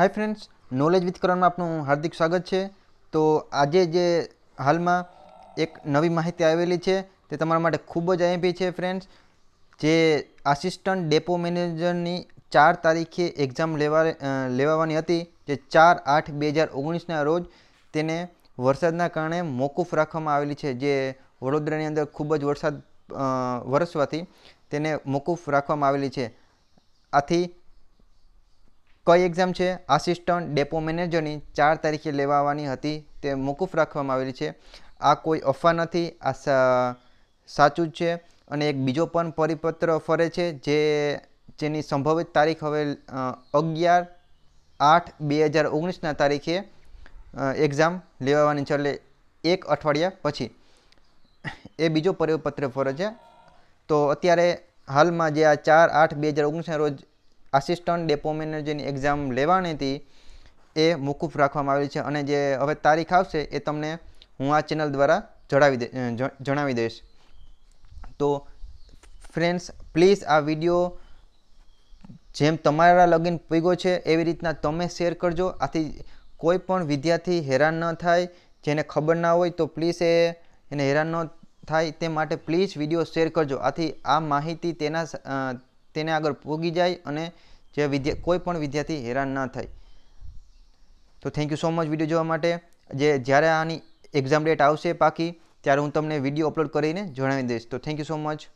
hi friends knowledge with કરણમાં આપનું હાર્દિક સ્વાગત છે તો આજે જે હાલમાં એક નવી માહિતી આવેલી છે તે તમારા માટે ખૂબ જ આઈએમપી છે ફ્રેન્ડ્સ જે આસિસ્ટન્ટ ડેપો મેનેજરની ચાર તારીખે એક્ઝામ લેવા લેવાવાની હતી જે ચાર આઠ બે હજાર ઓગણીસના રોજ તેને વરસાદના કારણે મોકૂફ રાખવામાં આવેલી છે જે વડોદરાની અંદર ખૂબ જ વરસાદ વરસવાથી તેને મોકૂફ રાખવામાં આવેલી છે આથી કઈ એક્ઝામ છે આસિસ્ટન્ટ ડેપો મેનેજરની ચાર તારીખે લેવાવાની હતી તે મોકૂફ રાખવામાં આવેલી છે આ કોઈ અફવા નથી આ સાચું જ છે અને એક બીજો પણ પરિપત્ર ફરે છે જે જેની સંભવિત તારીખ હવે અગિયાર આઠ બે હજાર ઓગણીસના તારીખે એક્ઝામ લેવાની છે એટલે એક અઠવાડિયા પછી એ બીજો પરિપત્ર ફરે છે તો અત્યારે હાલમાં જે આ ચાર આઠ બે હજાર ઓગણીસના રોજ આસિસ્ટન્ટ ડેપો મેનેજરની એક્ઝામ લેવાની હતી એ મોકૂફ રાખવામાં આવેલી છે અને જે હવે તારીખ આવશે એ તમને હું આ ચેનલ દ્વારા જણાવી દે જણાવી દઈશ તો ફ્રેન્ડ્સ પ્લીઝ આ વિડીયો જેમ તમારા લગીન પૂગ્યો છે એવી રીતના તમે શેર કરજો આથી કોઈ પણ વિદ્યાર્થી હેરાન ન થાય જેને ખબર ના હોય તો પ્લીઝ એ એને હેરાન ન થાય તે માટે પ્લીઝ વિડીયો શેર કરજો આથી આ માહિતી તેના તેને આગળ પોગી જાય અને જે વિદ્યા કોઈ પણ વિદ્યાર્થી હેરાન ના થાય તો thank you so much video જોવા માટે જે જ્યારે આની એક્ઝામ ડેટ આવશે પાકી ત્યારે હું તમને વિડીયો અપલોડ કરીને જણાવી દઈશ તો થેન્ક યુ સો મચ